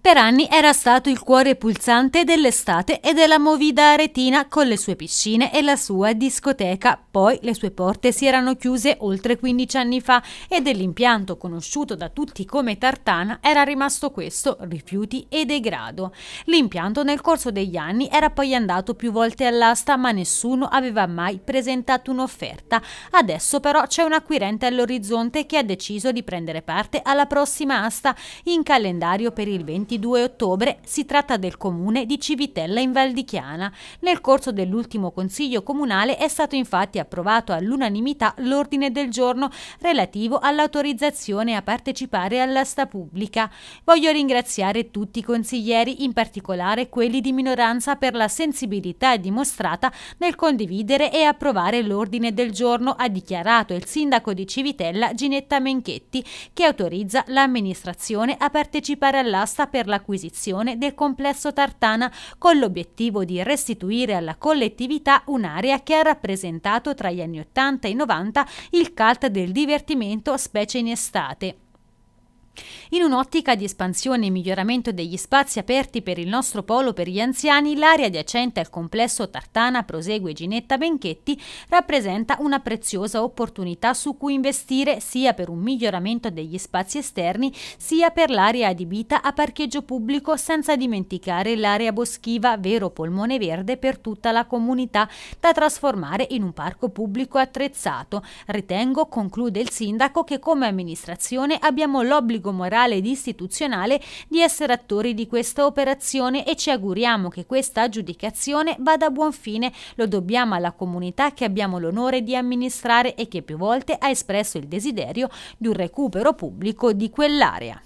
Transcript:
Per anni era stato il cuore pulsante dell'estate e della movida aretina con le sue piscine e la sua discoteca. Poi le sue porte si erano chiuse oltre 15 anni fa e dell'impianto conosciuto da tutti come Tartana era rimasto questo, rifiuti e degrado. L'impianto nel corso degli anni era poi andato più volte all'asta ma nessuno aveva mai presentato un'offerta. Adesso però c'è un acquirente all'orizzonte che ha deciso di prendere parte alla prossima asta in calendario per il 20 22 ottobre si tratta del comune di Civitella in Val di Chiana. Nel corso dell'ultimo consiglio comunale è stato infatti approvato all'unanimità l'ordine del giorno relativo all'autorizzazione a partecipare all'asta pubblica. Voglio ringraziare tutti i consiglieri, in particolare quelli di minoranza, per la sensibilità dimostrata nel condividere e approvare l'ordine del giorno, ha dichiarato il sindaco di Civitella Ginetta Menchetti, che autorizza l'amministrazione a partecipare all'asta per per l'acquisizione del complesso Tartana con l'obiettivo di restituire alla collettività un'area che ha rappresentato tra gli anni 80 e 90 il cult del divertimento specie in estate. In un'ottica di espansione e miglioramento degli spazi aperti per il nostro polo per gli anziani, l'area adiacente al complesso Tartana Prosegue Ginetta Benchetti rappresenta una preziosa opportunità su cui investire sia per un miglioramento degli spazi esterni sia per l'area adibita a parcheggio pubblico senza dimenticare l'area boschiva vero polmone verde per tutta la comunità da trasformare in un parco pubblico attrezzato. Ritengo, conclude il sindaco, che come amministrazione abbiamo l'obbligo obbligo morale ed istituzionale di essere attori di questa operazione e ci auguriamo che questa aggiudicazione vada a buon fine. Lo dobbiamo alla comunità che abbiamo l'onore di amministrare e che più volte ha espresso il desiderio di un recupero pubblico di quell'area.